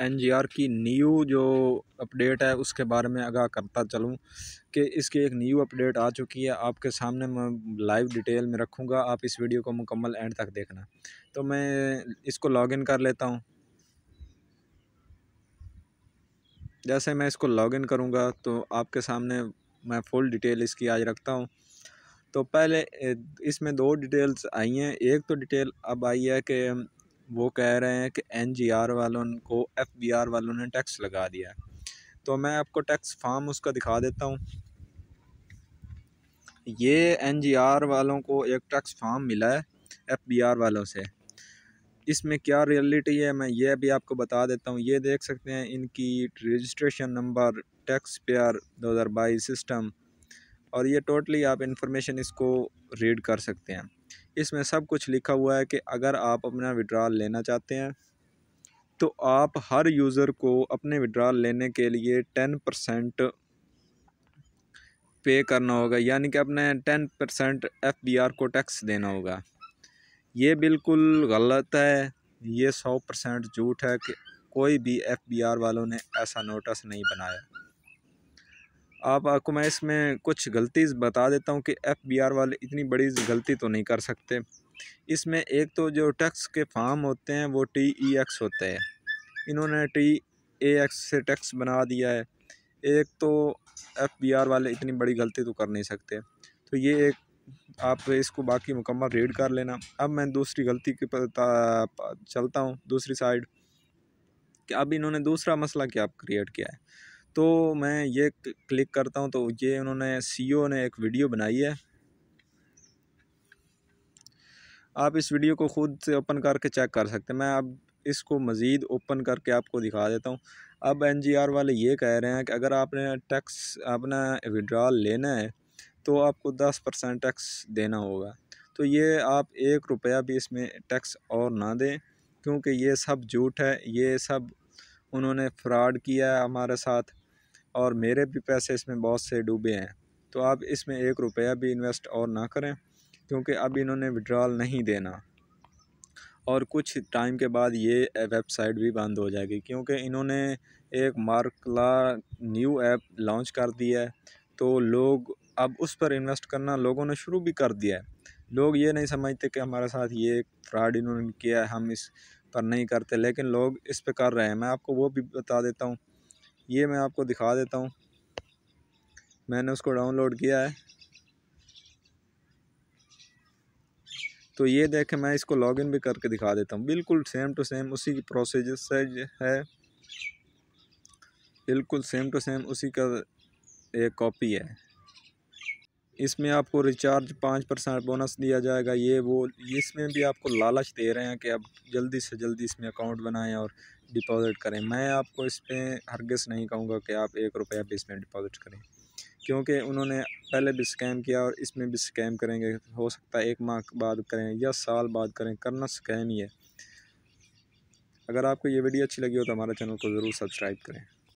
NGR की new जो update है उसके बारे में आगाह करता चलूँ कि इसकी एक न्यू अपडेट आ चुकी है आपके सामने मैं लाइव डिटेल में रखूँगा आप इस वीडियो को मुकम्मल एंड तक देखना तो मैं इसको लॉगिन कर लेता हूँ जैसे मैं इसको लॉगिन करूँगा तो आपके सामने मैं फुल डिटेल इसकी आज रखता हूँ तो पहले इसमें दो डिटेल्स आई हैं एक तो डिटेल अब आई है कि वो कह रहे हैं कि आर वालों को आर वालों ने टैक्स लगा दिया है तो मैं आपको टैक्स फार्म उसका दिखा देता हूँ ये आर वालों को एक टैक्स फार्म मिला है आर वालों से इसमें क्या रियलिटी है मैं ये भी आपको बता देता हूँ ये देख सकते हैं इनकी रजिस्ट्रेशन नंबर टैक्स पेयर बाईस सिस्टम और ये टोटली आप इन्फॉर्मेशन इसको रीड कर सकते हैं इसमें सब कुछ लिखा हुआ है कि अगर आप अपना विड्रॉल लेना चाहते हैं तो आप हर यूज़र को अपने विड्रॉल लेने के लिए टेन परसेंट पे करना होगा यानी कि अपने ten percent F B R को टैक्स देना होगा ये बिल्कुल गलत है ये सौ परसेंट झूठ है कि कोई भी एफ बी आर वालों ने ऐसा नोटिस नहीं बनाया आप आपको मैं इसमें कुछ गलती बता देता हूँ कि एफ बी आर वाले इतनी बड़ी गलती तो नहीं कर सकते इसमें एक तो जो टैक्स के फार्म होते हैं वो टी ई एक्स होते हैं इन्होंने टी ए एक्स से टैक्स बना दिया है एक तो एफ बी आर वाले इतनी बड़ी गलती तो कर नहीं सकते तो ये एक आप इसको बाकी मुकम्मल रीड कर लेना अब मैं दूसरी गलती के पता चलता हूँ दूसरी साइड कि अब इन्होंने दूसरा मसला क्या क्रिएट किया है तो मैं ये क्लिक करता हूँ तो ये उन्होंने सीईओ e ने एक वीडियो बनाई है आप इस वीडियो को ख़ुद से ओपन करके चेक कर सकते हैं मैं अब इसको मज़ीद ओपन करके आपको दिखा देता हूँ अब एनजीआर वाले ये कह रहे हैं कि अगर आपने टैक्स अपना विड्रॉल लेना है तो आपको दस परसेंट टैक्स देना होगा तो ये आप एक रुपया भी इसमें टैक्स और ना दें क्योंकि ये सब झूठ है ये सब उन्होंने फ्रॉड किया है हमारे साथ और मेरे भी पैसे इसमें बहुत से डूबे हैं तो आप इसमें एक रुपया भी इन्वेस्ट और ना करें क्योंकि अब इन्होंने विड्रॉल नहीं देना और कुछ टाइम के बाद ये वेबसाइट भी बंद हो जाएगी क्योंकि इन्होंने एक मार्कला न्यू ऐप लॉन्च कर दी है तो लोग अब उस पर इन्वेस्ट करना लोगों ने शुरू भी कर दिया है लोग ये नहीं समझते कि हमारे साथ ये फ्रॉड इन्होंने किया है हम इस पर नहीं करते लेकिन लोग इस पर कर रहे हैं मैं आपको वो भी बता देता हूँ ये मैं आपको दिखा देता हूँ मैंने उसको डाउनलोड किया है तो ये देखें मैं इसको लॉगिन भी करके दिखा देता हूँ बिल्कुल सेम टू सेम उसी की से है बिल्कुल सेम टू सेम उसी का एक कॉपी है इसमें आपको रिचार्ज पाँच परसेंट बोनस दिया जाएगा ये वो इसमें भी आपको लालच दे रहे हैं कि आप जल्दी से जल्दी इसमें अकाउंट बनाएं और डिपॉज़िट करें मैं आपको इस पर हरगस नहीं कहूँगा कि आप एक रुपया भी इसमें डिपॉज़िट करें क्योंकि उन्होंने पहले भी स्कैम किया और इसमें भी स्कैम करेंगे हो सकता है एक माह बाद करें या साल बाद करें करना स्कैम ही है अगर आपको ये वीडियो अच्छी लगी हो तो हमारे चैनल को ज़रूर सब्सक्राइब करें